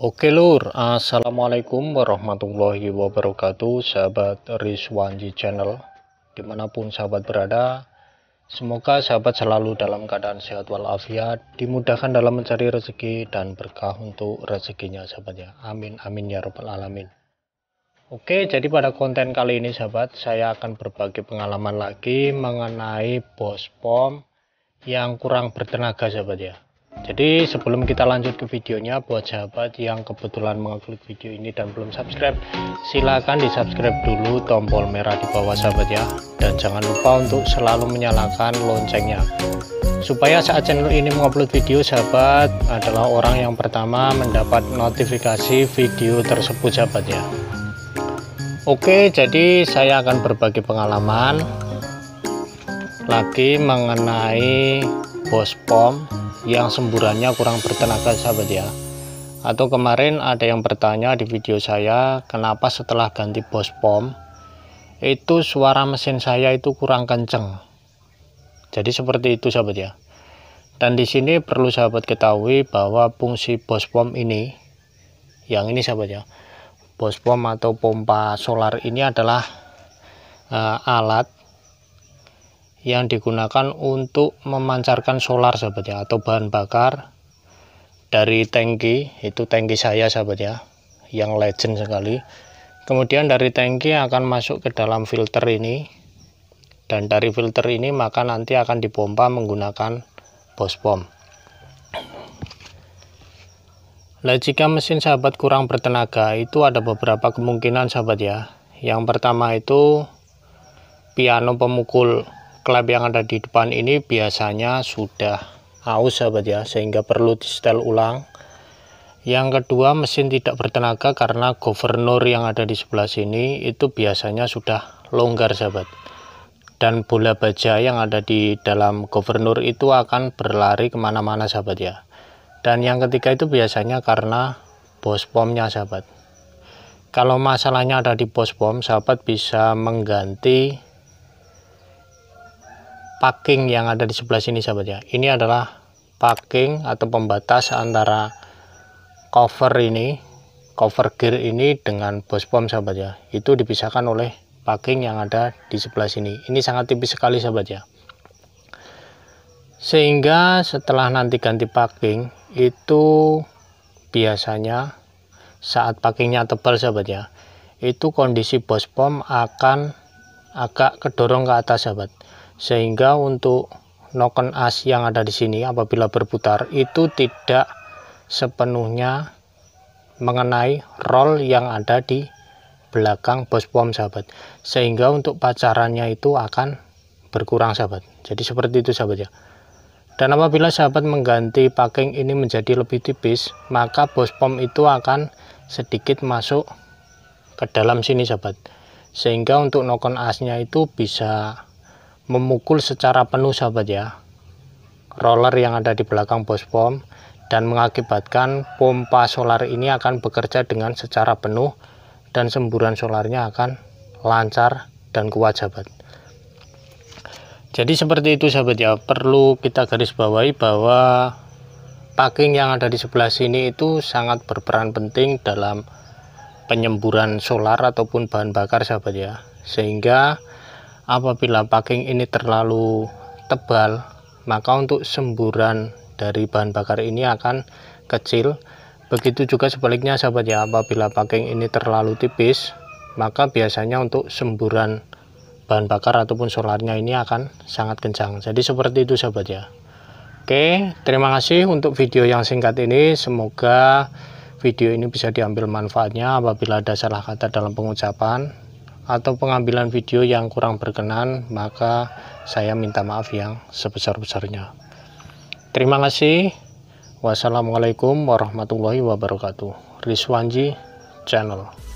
Oke lur, Assalamualaikum warahmatullahi wabarakatuh Sahabat Rizwanji Channel Dimanapun sahabat berada Semoga sahabat selalu dalam keadaan sehat walafiat Dimudahkan dalam mencari rezeki dan berkah untuk rezekinya sahabatnya Amin amin ya robbal alamin Oke jadi pada konten kali ini sahabat Saya akan berbagi pengalaman lagi mengenai bos pom yang kurang bertenaga sahabat ya jadi sebelum kita lanjut ke videonya, buat sahabat yang kebetulan mengklik video ini dan belum subscribe, silahkan di subscribe dulu tombol merah di bawah sahabat ya. Dan jangan lupa untuk selalu menyalakan loncengnya. Supaya saat channel ini mengupload video, sahabat adalah orang yang pertama mendapat notifikasi video tersebut sahabat ya. Oke, jadi saya akan berbagi pengalaman lagi mengenai bos pom yang semburannya kurang bertenaga sahabat ya atau kemarin ada yang bertanya di video saya kenapa setelah ganti bos pom itu suara mesin saya itu kurang kenceng jadi seperti itu sahabat ya dan di sini perlu sahabat ketahui bahwa fungsi bos pom ini yang ini sahabat ya bos pom atau pompa solar ini adalah uh, alat yang digunakan untuk memancarkan solar sahabat ya atau bahan bakar dari tangki itu tangki saya sahabat ya yang legend sekali kemudian dari tangki akan masuk ke dalam filter ini dan dari filter ini maka nanti akan dipompa menggunakan bos pom Nah, jika mesin sahabat kurang bertenaga, itu ada beberapa kemungkinan sahabat ya. Yang pertama itu piano pemukul klep yang ada di depan ini biasanya sudah aus sahabat ya sehingga perlu di setel ulang yang kedua mesin tidak bertenaga karena governor yang ada di sebelah sini itu biasanya sudah longgar sahabat dan bola baja yang ada di dalam governor itu akan berlari kemana-mana sahabat ya dan yang ketiga itu biasanya karena bos pomnya sahabat kalau masalahnya ada di bos pom sahabat bisa mengganti packing yang ada di sebelah sini sahabat ya ini adalah packing atau pembatas antara cover ini cover gear ini dengan bos pom sahabat ya itu dipisahkan oleh packing yang ada di sebelah sini ini sangat tipis sekali sahabat ya sehingga setelah nanti ganti packing itu biasanya saat packingnya tebal sahabat ya itu kondisi bos pom akan agak kedorong ke atas sahabat sehingga untuk noken as yang ada di sini apabila berputar itu tidak sepenuhnya mengenai roll yang ada di belakang bos pom sahabat sehingga untuk pacarannya itu akan berkurang sahabat jadi seperti itu sahabat ya dan apabila sahabat mengganti packing ini menjadi lebih tipis maka bos pom itu akan sedikit masuk ke dalam sini sahabat sehingga untuk noken asnya itu bisa memukul secara penuh sahabat ya roller yang ada di belakang bos pom dan mengakibatkan pompa solar ini akan bekerja dengan secara penuh dan semburan solarnya akan lancar dan kuat sahabat jadi seperti itu sahabat ya perlu kita garis bawahi bahwa packing yang ada di sebelah sini itu sangat berperan penting dalam penyemburan solar ataupun bahan bakar sahabat ya sehingga apabila packing ini terlalu tebal maka untuk semburan dari bahan bakar ini akan kecil begitu juga sebaliknya sahabat ya apabila packing ini terlalu tipis maka biasanya untuk semburan bahan bakar ataupun solarnya ini akan sangat kencang jadi seperti itu sahabat ya Oke terima kasih untuk video yang singkat ini semoga video ini bisa diambil manfaatnya apabila ada salah kata dalam pengucapan atau pengambilan video yang kurang berkenan, maka saya minta maaf yang sebesar-besarnya. Terima kasih. Wassalamualaikum warahmatullahi wabarakatuh. Rizwanji Channel.